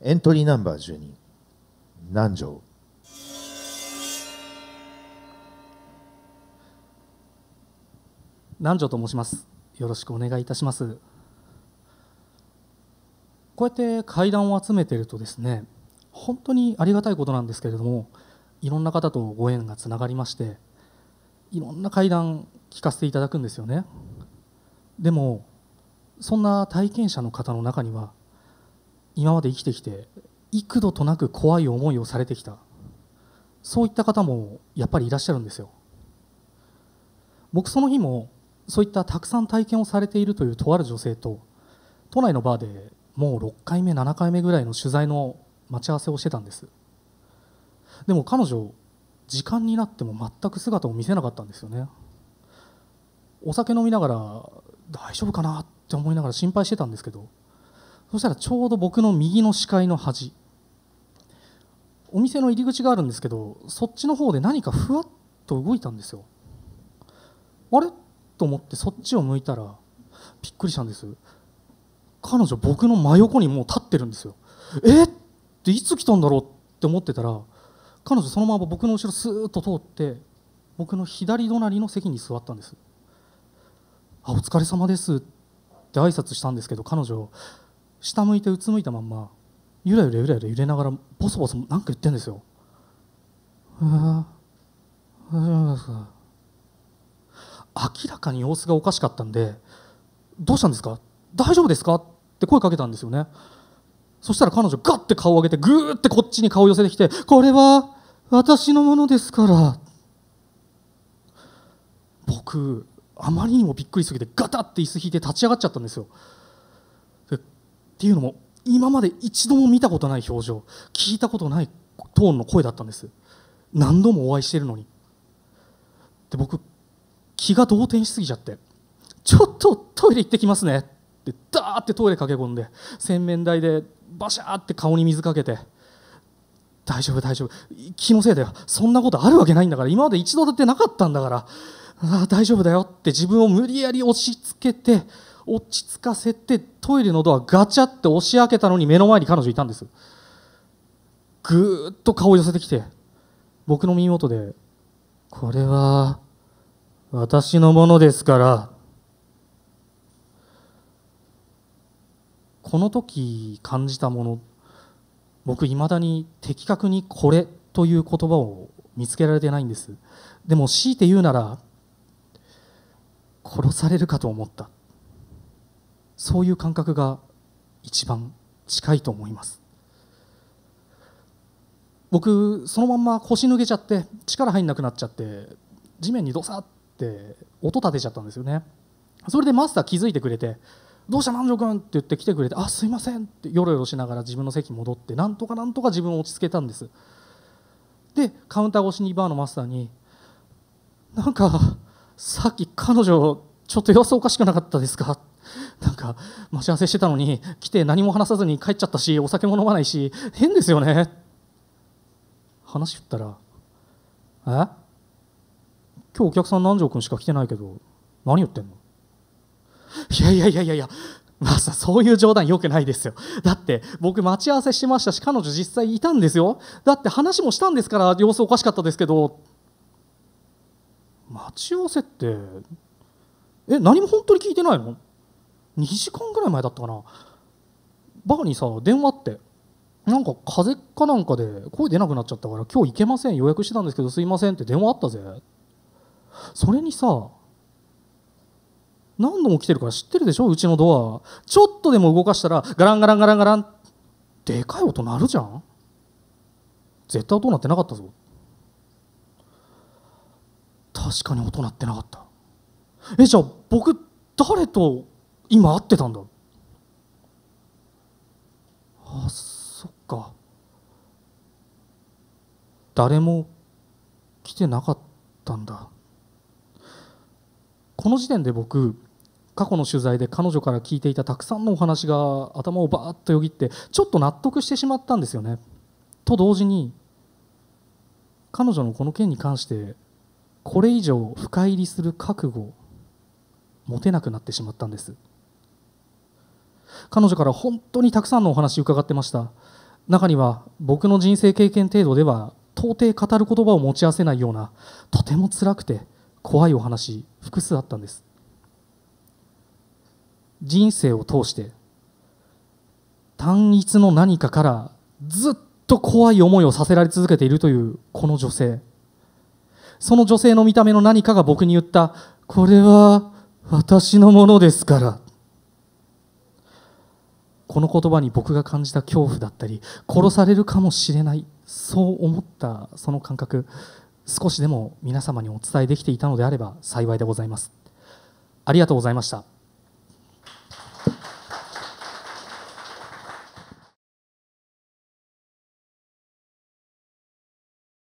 エントリーナンバー12南條南條と申しますよろしくお願いいたしますこうやって階段を集めてるとですね本当にありがたいことなんですけれどもいろんな方とご縁がつながりましていろんな階段聞かせていただくんですよねでもそんな体験者の方の中には今まで生きてきて幾度となく怖い思いをされてきたそういった方もやっぱりいらっしゃるんですよ僕その日もそういったたくさん体験をされているというとある女性と都内のバーでもう6回目7回目ぐらいの取材の待ち合わせをしてたんですでも彼女時間になっても全く姿を見せなかったんですよねお酒飲みながら大丈夫かなって思いながら心配してたんですけどそしたらちょうど僕の右の視界の端お店の入り口があるんですけどそっちの方で何かふわっと動いたんですよあれと思ってそっちを向いたらびっくりしたんです彼女僕の真横にもう立ってるんですよえっていつ来たんだろうって思ってたら彼女そのまま僕の後ろスーッと通って僕の左隣の席に座ったんですあお疲れ様ですって挨拶したんですけど彼女下向いてうつむいたまんまゆらゆらゆらゆら揺れながらボソボソ何か言ってんですよ。明らかに様子がおかしかったんで「どうしたんですか大丈夫ですか?」って声かけたんですよねそしたら彼女ガッて顔を上げてグーってこっちに顔を寄せてきて「これは私のものですから」僕あまりにもびっくりすぎてガタって椅子引いて立ち上がっちゃったんですよっていうのも今まで一度も見たことない表情聞いたことないトーンの声だったんです何度もお会いしてるのにで僕気が動転しすぎちゃって「ちょっとトイレ行ってきますね」ってダーってトイレ駆け込んで洗面台でバシャーって顔に水かけて「大丈夫大丈夫気のせいだよそんなことあるわけないんだから今まで一度だってなかったんだからああ大丈夫だよ」って自分を無理やり押し付けて落ち着かせてトイレのドアガチャって押し開けたのに目の前に彼女いたんですぐーっと顔を寄せてきて僕の耳元で「これは私のものですから」この時感じたもの僕いまだに的確に「これ」という言葉を見つけられてないんですでも強いて言うなら殺されるかと思ったそういう感覚が一番近いと思います僕そのまんま腰抜けちゃって力入んなくなっちゃって地面にドサって音立てちゃったんですよねそれでマスター気づいてくれて「どうした南條君」って言って来てくれて「あすいません」ってよろよろしながら自分の席戻ってなんとかなんとか自分を落ち着けたんですでカウンター越しにバーのマスターに「なんかさっき彼女ちょっと様子おかしくなかったですか なんか待ち合わせしてたのに来て何も話さずに帰っちゃったしお酒も飲まないし変ですよね話振ったら「え今日お客さん南條君しか来てないけど何言ってんの?」いやいやいやいやいやまさそういう冗談よくないですよだって僕待ち合わせしてましたし彼女実際いたんですよだって話もしたんですから様子おかしかったですけど待ち合わせってえ何も本当に聞いてないの ?2 時間ぐらい前だったかなバーにさ電話ってなんか風邪かなんかで声出なくなっちゃったから今日行けません予約してたんですけどすいませんって電話あったぜそれにさ何度も来てるから知ってるでしょうちのドアちょっとでも動かしたらガランガランガランガランでかい音鳴るじゃん絶対音鳴ってなかったぞ確かに音鳴ってなかったえじゃあ僕誰と今会ってたんだあそっか誰も来てなかったんだこの時点で僕過去の取材で彼女から聞いていたたくさんのお話が頭をバーッとよぎってちょっと納得してしまったんですよね。と同時に彼女のこの件に関してこれ以上深入りする覚悟持てなくなってしまったんです彼女から本当にたくさんのお話伺ってました中には僕の人生経験程度では到底語る言葉を持ち合わせないようなとても辛くて怖いお話複数あったんです人生を通して単一の何かからずっと怖い思いをさせられ続けているというこの女性その女性の見た目の何かが僕に言ったこれは私のものですからこの言葉に僕が感じた恐怖だったり殺されるかもしれないそう思ったその感覚少しでも皆様にお伝えできていたのであれば幸いでございますありがとうございました